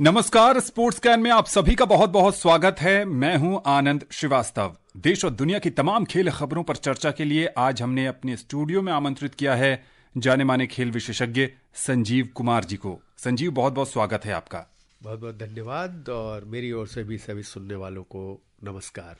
नमस्कार sports can में आप सभी का बहुत बहुत स्वागत है मैं हूं आनंद श्रीवास्तव देश और दुनिया की तमाम खेल खबरों पर चर्चा के लिए आज हमने अपने स्टूडियो में आमंत्रित किया है जाने माने खेल विशेषज्ञ संजीव कुमार जी को संजीव बहुत बहुत स्वागत है आपका बहुत बहुत धन्यवाद और मेरी ओर से भी सभी सुनने वालों को नमस्कार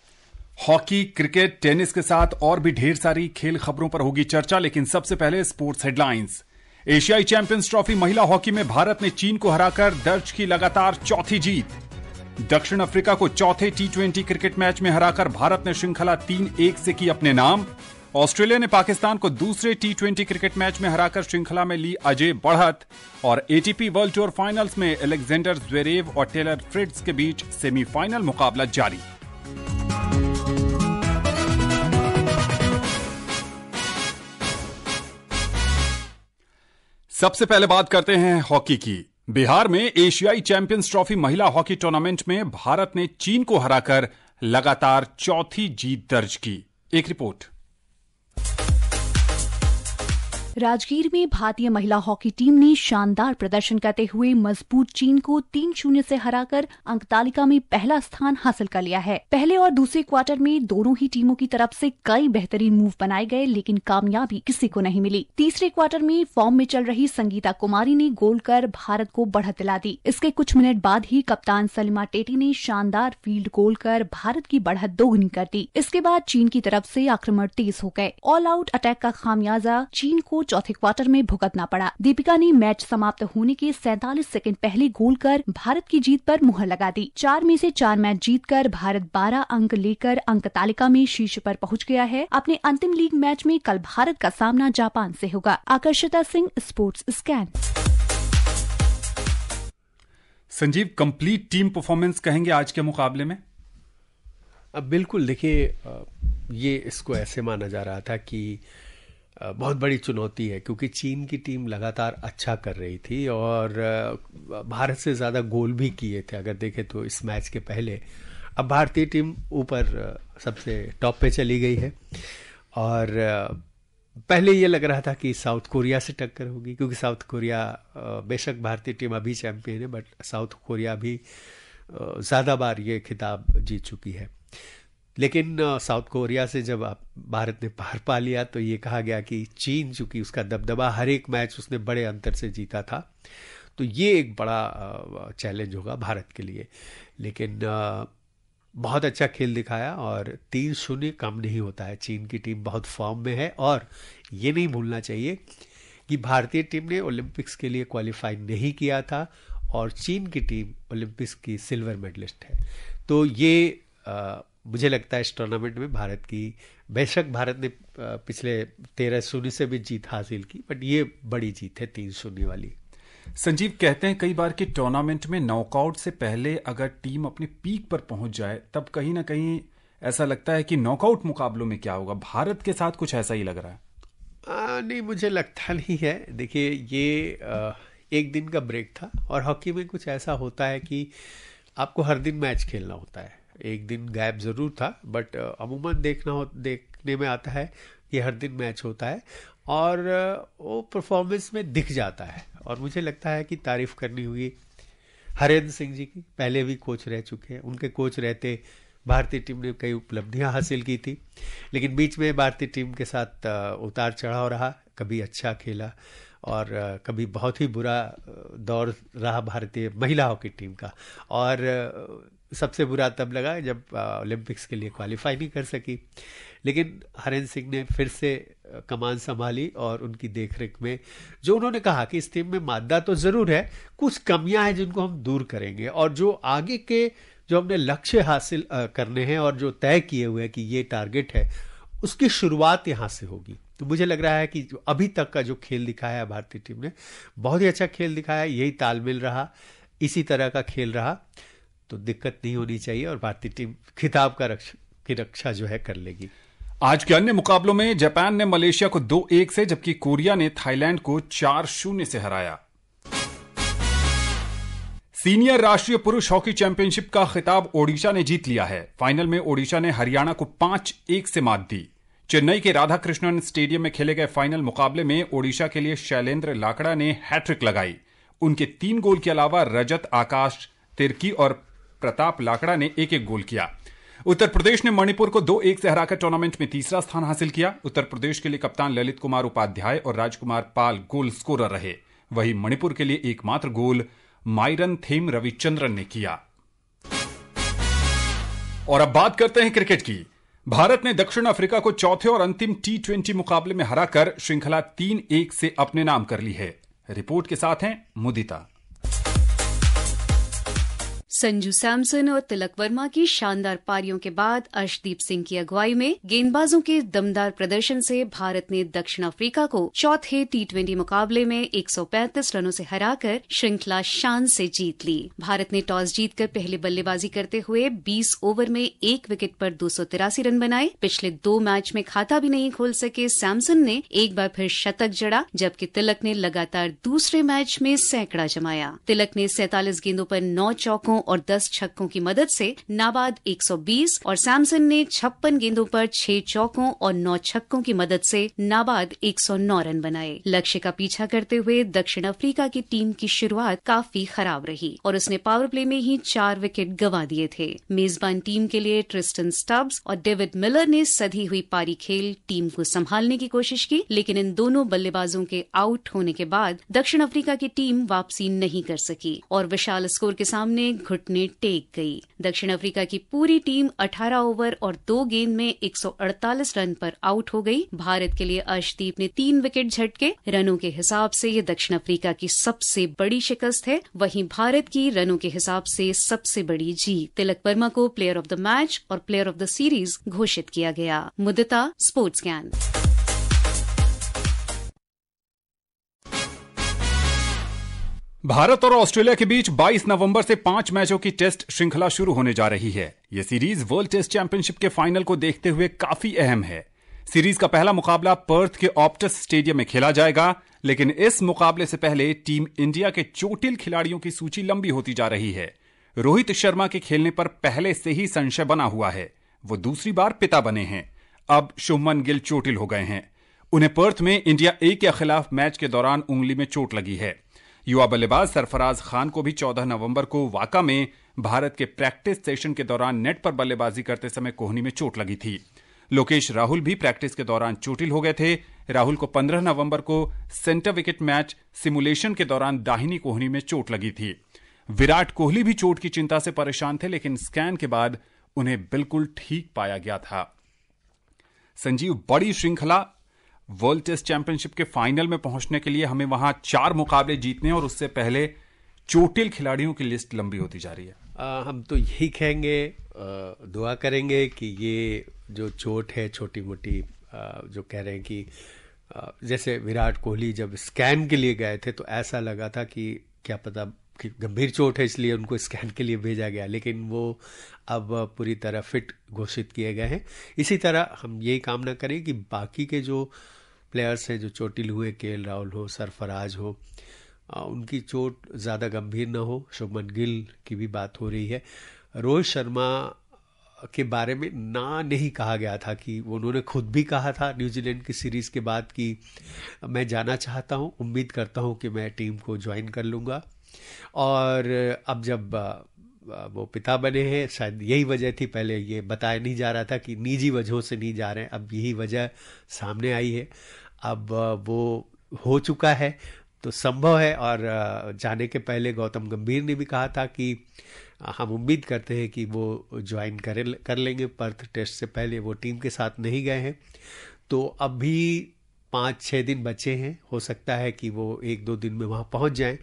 हॉकी क्रिकेट टेनिस के साथ और भी ढेर सारी खेल खबरों पर होगी चर्चा लेकिन सबसे पहले स्पोर्ट्स हेडलाइंस एशियाई चैंपियंस ट्रॉफी महिला हॉकी में भारत ने चीन को हराकर दर्ज की लगातार चौथी जीत दक्षिण अफ्रीका को चौथे टी क्रिकेट मैच में हराकर भारत ने श्रृंखला तीन एक से की अपने नाम ऑस्ट्रेलिया ने पाकिस्तान को दूसरे टी क्रिकेट मैच में हराकर श्रृंखला में ली अजय बढ़त और एटीपी वर्ल्ड टूर फाइनल्स में एलेक्जेंडर ज्वेरेव और टेलर फ्रिड्स के बीच सेमीफाइनल मुकाबला जारी सबसे पहले बात करते हैं हॉकी की बिहार में एशियाई चैंपियंस ट्रॉफी महिला हॉकी टूर्नामेंट में भारत ने चीन को हराकर लगातार चौथी जीत दर्ज की एक रिपोर्ट राजगीर में भारतीय महिला हॉकी टीम ने शानदार प्रदर्शन करते हुए मजबूत चीन को तीन शून्य से हराकर अंक तालिका में पहला स्थान हासिल कर लिया है पहले और दूसरे क्वार्टर में दोनों ही टीमों की तरफ से कई बेहतरीन मूव बनाए गए लेकिन कामयाबी किसी को नहीं मिली तीसरे क्वार्टर में फॉर्म में चल रही संगीता कुमारी ने गोल कर भारत को बढ़त दिला दी इसके कुछ मिनट बाद ही कप्तान सलीमा टेटी ने शानदार फील्ड गोल कर भारत की बढ़त दोगुनी कर दी इसके बाद चीन की तरफ से आक्रमण तेज हो गए ऑल आउट अटैक का खामियाजा चीन को चौथे क्वार्टर में भुगतना पड़ा दीपिका ने मैच समाप्त होने के सैतालीस सेकंड पहले गोल कर भारत की जीत पर मुहर लगा दी चार में से चार मैच जीत कर भारत बारह अंक लेकर अंक तालिका में शीर्ष पर पहुंच गया है अपने अंतिम लीग मैच में कल भारत का सामना जापान से होगा Akarshita Singh sports scan Sanjeev complete team performance कहेंगे आज के मुकाबले में अब बिल्कुल देखिए ये इसको ऐसे माना जा रहा था कि बहुत बड़ी चुनौती है क्योंकि चीन की टीम लगातार अच्छा कर रही थी और भारत से ज़्यादा गोल भी किए थे अगर देखें तो इस मैच के पहले अब भारतीय टीम ऊपर सबसे टॉप पे चली गई है और पहले ये लग रहा था कि साउथ कोरिया से टक्कर होगी क्योंकि साउथ कोरिया बेशक भारतीय टीम अभी चैंपियन है बट साउथ कोरिया भी ज़्यादा बार ये खिताब जीत चुकी है लेकिन साउथ कोरिया से जब आप भारत ने पार पा लिया तो ये कहा गया कि चीन चूंकि उसका दबदबा हर एक मैच उसने बड़े अंतर से जीता था तो ये एक बड़ा चैलेंज होगा भारत के लिए लेकिन बहुत अच्छा खेल दिखाया और तीन शून्य कम नहीं होता है चीन की टीम बहुत फॉर्म में है और ये नहीं भूलना चाहिए कि भारतीय टीम ने ओलंपिक्स के लिए क्वालिफाई नहीं किया था और चीन की टीम ओलंपिक्स की सिल्वर मेडलिस्ट है तो ये मुझे लगता है इस टूर्नामेंट में भारत की बेशक भारत ने पिछले तेरह शून्य से भी जीत हासिल की बट ये बड़ी जीत है तीन शून्य वाली संजीव कहते हैं कई बार कि टूर्नामेंट में नॉकआउट से पहले अगर टीम अपने पीक पर पहुंच जाए तब कहीं ना कहीं ऐसा लगता है कि नॉकआउट मुकाबलों में क्या होगा भारत के साथ कुछ ऐसा ही लग रहा है आ, नहीं मुझे लगता नहीं है देखिए ये आ, एक दिन का ब्रेक था और हॉकी में कुछ ऐसा होता है कि आपको हर दिन मैच खेलना होता है एक दिन गायब ज़रूर था बट uh, अमूमन देखना हो देखने में आता है कि हर दिन मैच होता है और uh, वो परफॉर्मेंस में दिख जाता है और मुझे लगता है कि तारीफ करनी हुई हरेंद्र सिंह जी की पहले भी कोच रह चुके हैं उनके कोच रहते भारतीय टीम ने कई उपलब्धियां हासिल की थी लेकिन बीच में भारतीय टीम के साथ uh, उतार चढ़ाव रहा कभी अच्छा खेला और कभी बहुत ही बुरा दौर रहा भारतीय महिला हॉकी टीम का और सबसे बुरा तब लगा जब ओलंपिक्स के लिए क्वालिफाई नहीं कर सकी लेकिन हरेन सिंह ने फिर से कमान संभाली और उनकी देखरेख में जो उन्होंने कहा कि इस टीम में मादा तो ज़रूर है कुछ कमियां हैं जिनको हम दूर करेंगे और जो आगे के जो हमने लक्ष्य हासिल करने हैं और जो तय किए हुए हैं कि ये टारगेट है उसकी शुरुआत यहाँ से होगी तो मुझे लग रहा है कि जो अभी तक का जो खेल दिखाया है भारतीय टीम ने बहुत ही अच्छा खेल दिखाया है यही तालमेल रहा इसी तरह का खेल रहा तो दिक्कत नहीं होनी चाहिए और भारतीय टीम खिताब का रक्षा की रक्षा जो है कर लेगी आज के अन्य मुकाबलों में जापान ने मलेशिया को दो एक से जबकि कोरिया ने थाईलैंड को चार शून्य से हराया सीनियर राष्ट्रीय पुरुष हॉकी चैंपियनशिप का खिताब ओडिशा ने जीत लिया है फाइनल में ओडिशा ने हरियाणा को पांच एक से मात दी चेन्नई के राधाकृष्णन स्टेडियम में खेले गए फाइनल मुकाबले में ओडिशा के लिए शैलेंद्र लाकड़ा ने हैट्रिक लगाई उनके तीन गोल के अलावा रजत आकाश तिरकी और प्रताप लाकड़ा ने एक एक गोल किया उत्तर प्रदेश ने मणिपुर को दो एक से हराकर टूर्नामेंट में तीसरा स्थान हासिल किया उत्तर प्रदेश के लिए कप्तान ललित कुमार उपाध्याय और राजकुमार पाल गोल स्कोरर रहे वहीं मणिपुर के लिए एकमात्र गोल माइरन थेम रविचंद्रन ने किया और अब बात करते हैं क्रिकेट की भारत ने दक्षिण अफ्रीका को चौथे और अंतिम टी ट्वेंटी मुकाबले में हराकर श्रृंखला तीन एक से अपने नाम कर ली है रिपोर्ट के साथ हैं मुदिता संजू सैमसन और तिलक वर्मा की शानदार पारियों के बाद अर्शदीप सिंह की अगुवाई में गेंदबाजों के दमदार प्रदर्शन से भारत ने दक्षिण अफ्रीका को चौथे टी मुकाबले में 135 रनों से हराकर श्रृंखला शान से जीत ली भारत ने टॉस जीतकर पहले बल्लेबाजी करते हुए 20 ओवर में एक विकेट पर दो रन बनाए पिछले दो मैच में खाता भी नहीं खोल सके सैमसन ने एक बार फिर शतक जड़ा जबकि तिलक ने लगातार दूसरे मैच में सैकड़ा जमाया तिलक ने सैतालीस गेंदों पर नौ चौकों और 10 छक्कों की मदद से नाबाद 120 और सैमसन ने छप्पन गेंदों पर 6 चौकों और 9 छक्कों की मदद से नाबाद 109 रन बनाए लक्ष्य का पीछा करते हुए दक्षिण अफ्रीका की टीम की शुरुआत काफी खराब रही और उसने पावर प्ले में ही चार विकेट गंवा दिए थे मेजबान टीम के लिए ट्रिस्टन स्टब्स और डेविड मिलर ने सधी हुई पारी खेल टीम को संभालने की कोशिश की लेकिन इन दोनों बल्लेबाजों के आउट होने के बाद दक्षिण अफ्रीका की टीम वापसी नहीं कर सकी और विशाल स्कोर के सामने गुट ने टेक गई दक्षिण अफ्रीका की पूरी टीम 18 ओवर और दो गेंद में 148 रन पर आउट हो गई भारत के लिए अर्शदीप ने तीन विकेट झटके रनों के हिसाब से ये दक्षिण अफ्रीका की सबसे बड़ी शिकस्त है वहीं भारत की रनों के हिसाब से सबसे बड़ी जीत तिलक वर्मा को प्लेयर ऑफ द मैच और प्लेयर ऑफ द सीरीज घोषित किया गया मुदता स्पोर्ट्स ज्ञान भारत और ऑस्ट्रेलिया के बीच 22 नवंबर से पांच मैचों की टेस्ट श्रृंखला शुरू होने जा रही है ये सीरीज वर्ल्ड टेस्ट चैंपियनशिप के फाइनल को देखते हुए काफी अहम है सीरीज का पहला मुकाबला पर्थ के ऑप्टस स्टेडियम में खेला जाएगा लेकिन इस मुकाबले से पहले टीम इंडिया के चोटिल खिलाड़ियों की सूची लंबी होती जा रही है रोहित शर्मा के खेलने पर पहले से ही संशय बना हुआ है वो दूसरी बार पिता बने हैं अब शुभमन गिल चोटिल हो गए हैं उन्हें पर्थ में इंडिया ए के खिलाफ मैच के दौरान उंगली में चोट लगी है युवा बल्लेबाज सरफराज खान को भी 14 नवंबर को वाका में भारत के प्रैक्टिस सेशन के दौरान नेट पर बल्लेबाजी करते समय कोहनी में चोट लगी थी लोकेश राहुल भी प्रैक्टिस के दौरान चोटिल हो गए थे राहुल को 15 नवंबर को सेंटर विकेट मैच सिमुलेशन के दौरान दाहिनी कोहनी में चोट लगी थी विराट कोहली भी चोट की चिंता से परेशान थे लेकिन स्कैन के बाद उन्हें बिल्कुल ठीक पाया गया था संजीव बड़ी श्रृंखला वर्ल्ड टेस्ट चैंपियनशिप के फाइनल में पहुंचने के लिए हमें वहां चार मुकाबले जीतने और उससे पहले चोटिल खिलाड़ियों की लिस्ट लंबी होती जा रही है आ, हम तो यही कहेंगे दुआ करेंगे कि ये जो चोट है छोटी मोटी जो कह रहे हैं कि जैसे विराट कोहली जब स्कैन के लिए गए थे तो ऐसा लगा था कि क्या पता कि गंभीर चोट है इसलिए उनको स्कैन के लिए भेजा गया लेकिन वो अब पूरी तरह फिट घोषित किए गए हैं इसी तरह हम यही कामना करें कि बाकी के जो प्लेयर्स हैं जो चोटिल हुए के राहुल हो सरफराज हो उनकी चोट ज़्यादा गंभीर ना हो शुभमन गिल की भी बात हो रही है रोहित शर्मा के बारे में ना नहीं कहा गया था कि उन्होंने खुद भी कहा था न्यूजीलैंड की सीरीज़ के बाद कि मैं जाना चाहता हूँ उम्मीद करता हूँ कि मैं टीम को ज्वाइन कर लूँगा और अब जब वो पिता बने हैं शायद यही वजह थी पहले ये बताया नहीं जा रहा था कि निजी वजहों से नहीं जा रहे हैं अब यही वजह सामने आई है अब वो हो चुका है तो संभव है और जाने के पहले गौतम गंभीर ने भी कहा था कि हम उम्मीद करते हैं कि वो ज्वाइन कर कर लेंगे पर्थ टेस्ट से पहले वो टीम के साथ नहीं गए हैं तो अभी पाँच छः दिन बचे हैं हो सकता है कि वो एक दो दिन में वहाँ पहुँच जाएँ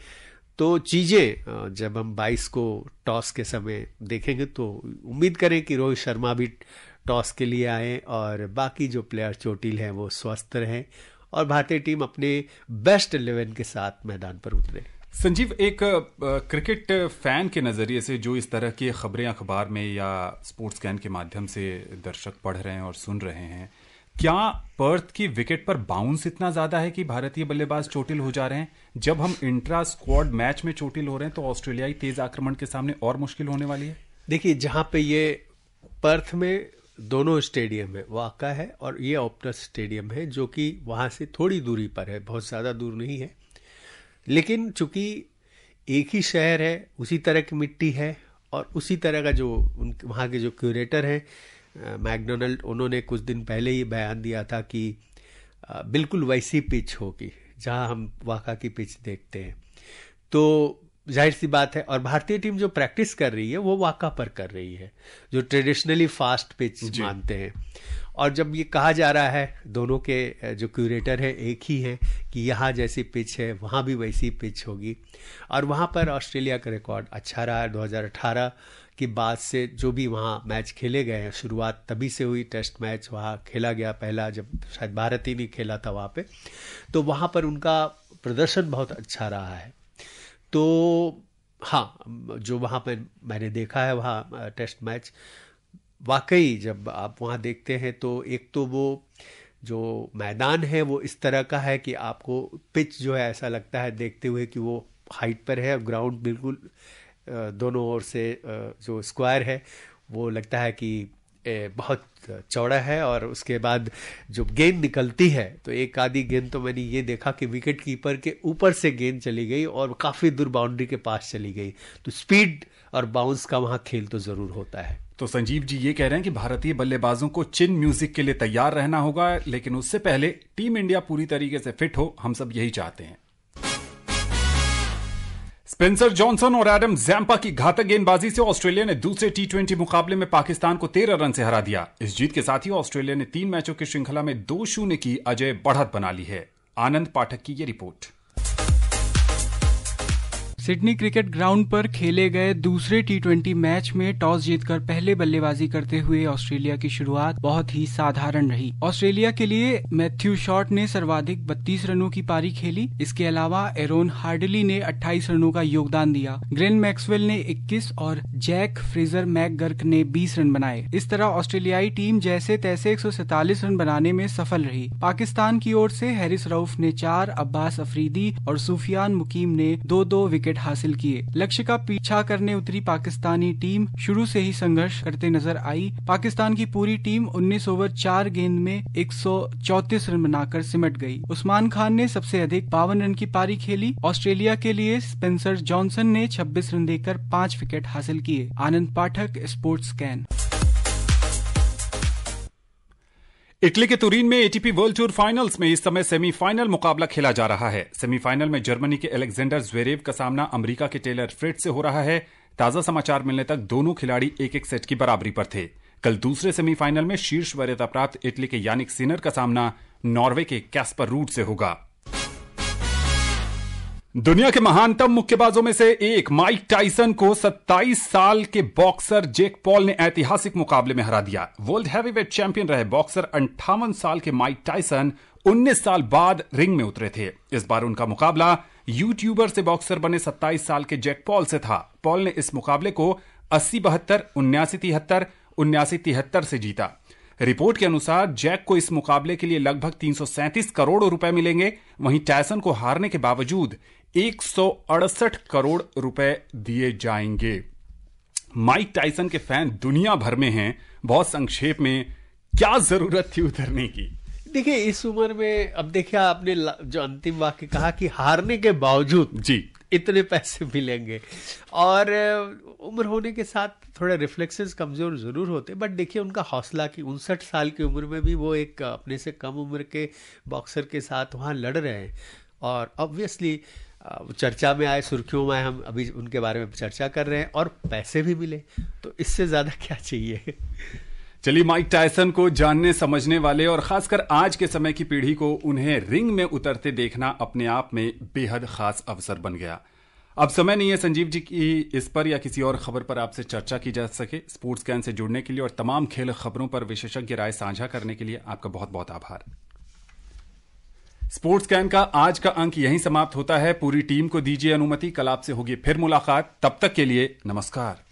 तो चीज़ें जब हम 22 को टॉस के समय देखेंगे तो उम्मीद करें कि रोहित शर्मा भी टॉस के लिए आए और बाकी जो प्लेयर चोटिल हैं वो स्वस्थ रहें और भारतीय टीम अपने बेस्ट इलेवन के साथ मैदान पर उतरे संजीव एक क्रिकेट फैन के नज़रिए से जो इस तरह की खबरें अखबार में या स्पोर्ट्स कैन के माध्यम से दर्शक पढ़ रहे हैं और सुन रहे हैं क्या पर्थ की विकेट पर बाउंस इतना ज्यादा है कि भारतीय बल्लेबाज चोटिल हो जा रहे हैं जब हम इंट्रा स्क्वाड मैच में चोटिल हो रहे हैं तो ऑस्ट्रेलियाई तेज आक्रमण के सामने और मुश्किल होने वाली है देखिए जहां पे ये पर्थ में दोनों स्टेडियम है वाका है और ये ऑप्टस स्टेडियम है जो कि वहां से थोड़ी दूरी पर है बहुत ज़्यादा दूर नहीं है लेकिन चूंकि एक ही शहर है उसी तरह की मिट्टी है और उसी तरह का जो उन वहाँ के जो क्यूरेटर हैं मैकडोनल्ड उन्होंने कुछ दिन पहले ही बयान दिया था कि बिल्कुल वैसी पिच होगी जहां हम वाका की पिच देखते हैं तो जाहिर सी बात है और भारतीय टीम जो प्रैक्टिस कर रही है वो वाका पर कर रही है जो ट्रेडिशनली फास्ट पिच मानते हैं और जब ये कहा जा रहा है दोनों के जो क्यूरेटर है एक ही है कि यहाँ जैसी पिच है वहाँ भी वैसी पिच होगी और वहाँ पर ऑस्ट्रेलिया का रिकॉर्ड अच्छा रहा 2018 के बाद से जो भी वहाँ मैच खेले गए हैं शुरुआत तभी से हुई टेस्ट मैच वहाँ खेला गया पहला जब शायद भारत ही नहीं खेला था वहाँ पे तो वहाँ पर उनका प्रदर्शन बहुत अच्छा रहा है तो हाँ जो वहाँ पर मैंने देखा है वहाँ टेस्ट मैच वाकई जब आप वहाँ देखते हैं तो एक तो वो जो मैदान है वो इस तरह का है कि आपको पिच जो है ऐसा लगता है देखते हुए कि वो हाइट पर है और ग्राउंड बिल्कुल दोनों ओर से जो स्क्वायर है वो लगता है कि बहुत चौड़ा है और उसके बाद जो गेंद निकलती है तो एक आधी गेंद तो मैंने ये देखा कि विकेट कीपर के ऊपर से गेंद चली गई और काफ़ी दूर बाउंड्री के पास चली गई तो स्पीड और बाउंस का वहां खेल तो ज़रूर होता है तो संजीव जी ये कह रहे हैं कि भारतीय बल्लेबाजों को चिन म्यूजिक के लिए तैयार रहना होगा लेकिन उससे पहले टीम इंडिया पूरी तरीके से फिट हो हम सब यही चाहते हैं स्पेंसर जॉनसन और एडम जैम्पा की घातक गेंदबाजी से ऑस्ट्रेलिया ने दूसरे टी ट्वेंटी मुकाबले में पाकिस्तान को तेरह रन से हरा दिया इस जीत के साथ ही ऑस्ट्रेलिया ने तीन मैचों की श्रृंखला में दो शून्य की अजय बढ़त बना ली है आनंद पाठक की ये रिपोर्ट सिडनी क्रिकेट ग्राउंड पर खेले गए दूसरे टी ट्वेंटी मैच में टॉस जीतकर पहले बल्लेबाजी करते हुए ऑस्ट्रेलिया की शुरुआत बहुत ही साधारण रही ऑस्ट्रेलिया के लिए मैथ्यू शॉट ने सर्वाधिक 32 रनों की पारी खेली इसके अलावा एरोन हार्डली ने 28 रनों का योगदान दिया ग्रेन मैक्सवेल ने 21 और जैक फ्रेजर मैकगर्क ने 20 रन बनाए इस तरह ऑस्ट्रेलियाई टीम जैसे तैसे एक रन बनाने में सफल रही पाकिस्तान की ओर से हैरिस रऊफ ने चार अब्बास अफरीदी और सुफियान मुकीम ने दो दो विकेट विकेट हासिल किए लक्ष्य का पीछा करने उतरी पाकिस्तानी टीम शुरू से ही संघर्ष करते नजर आई पाकिस्तान की पूरी टीम 19 ओवर चार गेंद में एक रन बनाकर सिमट गई उस्मान खान ने सबसे अधिक बावन रन की पारी खेली ऑस्ट्रेलिया के लिए स्पेंसर जॉनसन ने 26 रन देकर पाँच विकेट हासिल किए Anand Pathak sports scan Italy के तुरीन में एटीपी वर्ल्ड टूर फाइनल्स में इस समय सेमीफाइनल मुकाबला खेला जा रहा है सेमीफाइनल में जर्मनी के एलेक्जेंडर ज्वेरेव का सामना अमेरिका के टेलर फ्रेड से हो रहा है ताजा समाचार मिलने तक दोनों खिलाड़ी एक एक सेट की बराबरी पर थे कल दूसरे सेमीफाइनल में शीर्ष वरीयता प्राप्त इटली के यानिक सिनर का सामना नॉर्वे के कैस्पर रूट से होगा दुनिया के महानतम मुक्केबाजों में से एक माइक टाइसन को 27 साल के बॉक्सर जेक पॉल ने ऐतिहासिक मुकाबले में हरा दिया वर्ल्ड हैवीवेट चैंपियन रहे बॉक्सर अंठावन साल के माइक टाइसन 19 साल बाद रिंग में उतरे थे इस बार उनका मुकाबला यूट्यूबर से बॉक्सर बने 27 साल के जैक पॉल से था पॉल ने इस मुकाबले को अस्सी बहत्तर उन्यासी तिहत्तर उन्यासी तिहत्तर से जीता रिपोर्ट के अनुसार जैक को इस मुकाबले के लिए लगभग तीन करोड़ रुपए मिलेंगे वहीं टैसन को हारने के बावजूद एक करोड़ रुपए दिए जाएंगे माइक टाइसन के फैन दुनिया भर में हैं बहुत संक्षेप में क्या जरूरत थी उतरने की देखिए इस उम्र में अब देखिए आपने जो अंतिम वाक्य कहा कि हारने के बावजूद जी इतने पैसे मिलेंगे और उम्र होने के साथ थोड़े रिफ्लेक्सेस कमज़ोर ज़रूर होते बट देखिए उनका हौसला कि उनसठ साल की उम्र में भी वो एक अपने से कम उम्र के बॉक्सर के साथ वहाँ लड़ रहे हैं और ऑब्वियसली चर्चा में आए सुर्खियों में आए हम अभी उनके बारे में चर्चा कर रहे हैं और पैसे भी मिले तो इससे ज़्यादा क्या चाहिए चलिए माइक टायसन को जानने समझने वाले और खासकर आज के समय की पीढ़ी को उन्हें रिंग में उतरते देखना अपने आप में बेहद खास अवसर बन गया अब समय नहीं है संजीव जी की इस पर या किसी और खबर पर आपसे चर्चा की जा सके स्पोर्ट्स कैन से जुड़ने के लिए और तमाम खेल खबरों पर विशेषज्ञ राय साझा करने के लिए आपका बहुत बहुत आभार स्पोर्ट्स कैन का आज का अंक यहीं समाप्त होता है पूरी टीम को दीजिए अनुमति कल आपसे होगी फिर मुलाकात तब तक के लिए नमस्कार